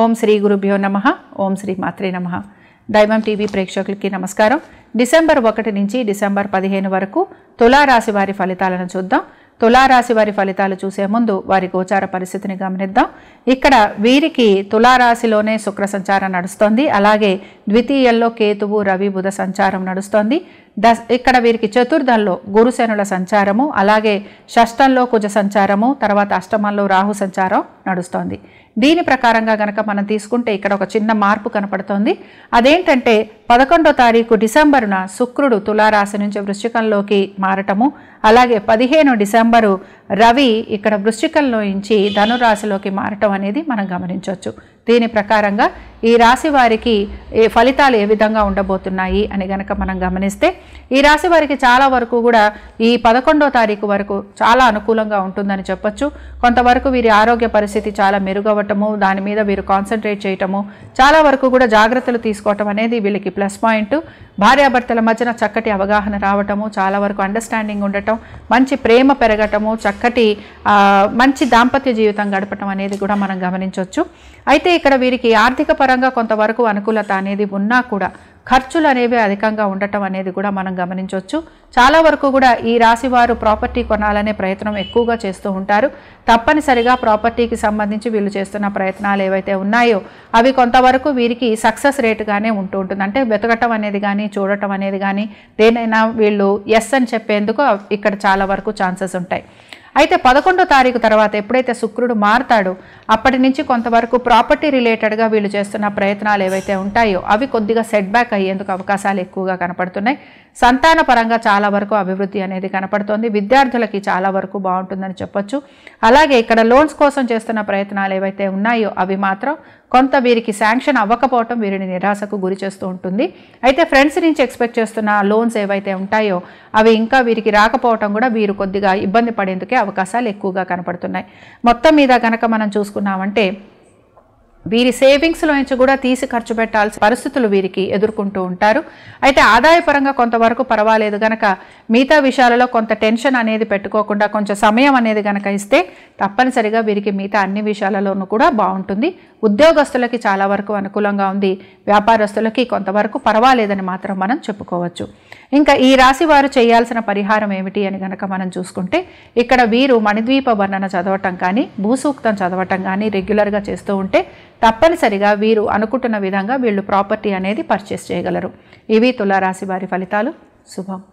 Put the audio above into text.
ఓం శ్రీ గురుభ్యో నమ ఓం శ్రీ మాత్రే నమ దైవం టీవీ ప్రేక్షకులకి నమస్కారం డిసెంబర్ ఒకటి నుంచి డిసెంబర్ పదిహేను వరకు తులారాశి వారి ఫలితాలను చూద్దాం తులారాశి వారి ఫలితాలు చూసే ముందు వారి గోచార పరిస్థితిని గమనిద్దాం ఇక్కడ వీరికి తులారాశిలోనే శుక్ర సంచారం నడుస్తోంది అలాగే ద్వితీయంలో కేతువు రవి బుధ సంచారం నడుస్తోంది దశ ఇక్కడ వీరికి చతుర్థంలో గురుశనుల సంచారము అలాగే షష్టంలో కుజ సంచారము తర్వాత అష్టమంలో రాహు సంచారం నడుస్తోంది దీని ప్రకారంగా గనక మనం తీసుకుంటే ఇక్కడ ఒక చిన్న మార్పు కనపడుతోంది అదేంటంటే పదకొండో తారీఖు డిసెంబరున శుక్రుడు తులారాశి నుంచి వృశ్చికంలోకి మారటము అలాగే పదిహేను డిసెంబరు రవి ఇక్కడ వృశ్చికంలో నుంచి ధనురాశిలోకి మారటం అనేది మనం గమనించవచ్చు దీని ప్రకారంగా ఈ రాశి వారికి ఏ ఫలితాలు ఏ విధంగా ఉండబోతున్నాయి అని గనక మనం గమనిస్తే ఈ రాశి వారికి చాలా వరకు కూడా ఈ పదకొండో తారీఖు వరకు చాలా అనుకూలంగా ఉంటుందని చెప్పొచ్చు కొంతవరకు వీరి ఆరోగ్య పరిస్థితి చాలా మెరుగవటము దాని మీద వీరు కాన్సన్ట్రేట్ చేయటము చాలా వరకు కూడా జాగ్రత్తలు తీసుకోవటం అనేది వీళ్ళకి ప్లస్ పాయింట్ భార్యాభర్తల మధ్యన చక్కటి అవగాహన రావటము చాలా వరకు అండర్స్టాండింగ్ ఉండటం మంచి ప్రేమ పెరగటము చక్కటి మంచి దాంపత్య జీవితం గడపటం అనేది కూడా మనం గమనించవచ్చు అయితే ఇక్కడ వీరికి ఆర్థిక పరంగా కొంతవరకు అనుకూలత అనేది ఉన్నా కూడా ఖర్చులు అనేవి అధికంగా ఉండటం అనేది కూడా మనం గమనించవచ్చు చాలా వరకు కూడా ఈ రాశి వారు ప్రాపర్టీ కొనాలనే ప్రయత్నం ఎక్కువగా చేస్తూ ఉంటారు తప్పనిసరిగా ప్రాపర్టీకి సంబంధించి వీళ్ళు చేస్తున్న ప్రయత్నాలు ఏవైతే ఉన్నాయో అవి కొంతవరకు వీరికి సక్సెస్ రేటుగానే ఉంటూ ఉంటుంది అంటే వెతకటం అనేది కానీ చూడటం అనేది కానీ దేనైనా వీళ్ళు ఎస్ అని చెప్పేందుకు ఇక్కడ చాలా వరకు ఛాన్సెస్ ఉంటాయి అయితే పదకొండో తారీఖు తర్వాత ఎప్పుడైతే శుక్రుడు మారతాడో అప్పటి నుంచి కొంతవరకు ప్రాపర్టీ రిలేటెడ్గా వీళ్ళు చేస్తున్న ప్రయత్నాలు ఏవైతే ఉంటాయో అవి కొద్దిగా సెట్ బ్యాక్ అయ్యేందుకు అవకాశాలు ఎక్కువగా కనపడుతున్నాయి సంతాన పరంగా చాలా వరకు అభివృద్ధి అనేది కనపడుతోంది విద్యార్థులకి చాలా వరకు బాగుంటుందని చెప్పొచ్చు అలాగే ఇక్కడ లోన్స్ కోసం చేస్తున్న ప్రయత్నాలు ఏవైతే ఉన్నాయో అవి మాత్రం కొంత వీరికి శాంక్షన్ అవ్వకపోవటం వీరిని నిరాశకు గురి చేస్తూ ఉంటుంది అయితే ఫ్రెండ్స్ నుంచి ఎక్స్పెక్ట్ చేస్తున్న లోన్స్ ఏవైతే ఉంటాయో అవి ఇంకా వీరికి రాకపోవటం కూడా వీరు కొద్దిగా ఇబ్బంది పడేందుకే అవకాశాలు ఎక్కువగా కనపడుతున్నాయి మొత్తం మీద కనుక మనం చూసుకున్నామంటే వీరి సేవింగ్స్లో నుంచి కూడా తీసి ఖర్చు పెట్టాల్సిన పరిస్థితులు వీరికి ఎదుర్కొంటూ ఉంటారు అయితే ఆదాయపరంగా కొంతవరకు పర్వాలేదు గనక మిగతా విషయాలలో కొంత టెన్షన్ అనేది పెట్టుకోకుండా కొంచెం సమయం అనేది గనక ఇస్తే తప్పనిసరిగా వీరికి మిగతా అన్ని విషయాలలోనూ కూడా బాగుంటుంది ఉద్యోగస్తులకి చాలా వరకు అనుకూలంగా ఉంది వ్యాపారస్తులకి కొంతవరకు పర్వాలేదని మాత్రం మనం చెప్పుకోవచ్చు ఇంకా ఈ రాశి వారు చేయాల్సిన పరిహారం ఏమిటి అని గనక మనం చూసుకుంటే ఇక్కడ వీరు మణిద్వీప వర్ణన చదవటం కానీ భూసూక్తం చదవటం కానీ రెగ్యులర్గా చేస్తూ ఉంటే తప్పనిసరిగా వీరు అనుకుంటున్న విధంగా వీళ్ళు ప్రాపర్టీ అనేది పర్చేస్ చేయగలరు ఇవి తులారాశి వారి ఫలితాలు శుభం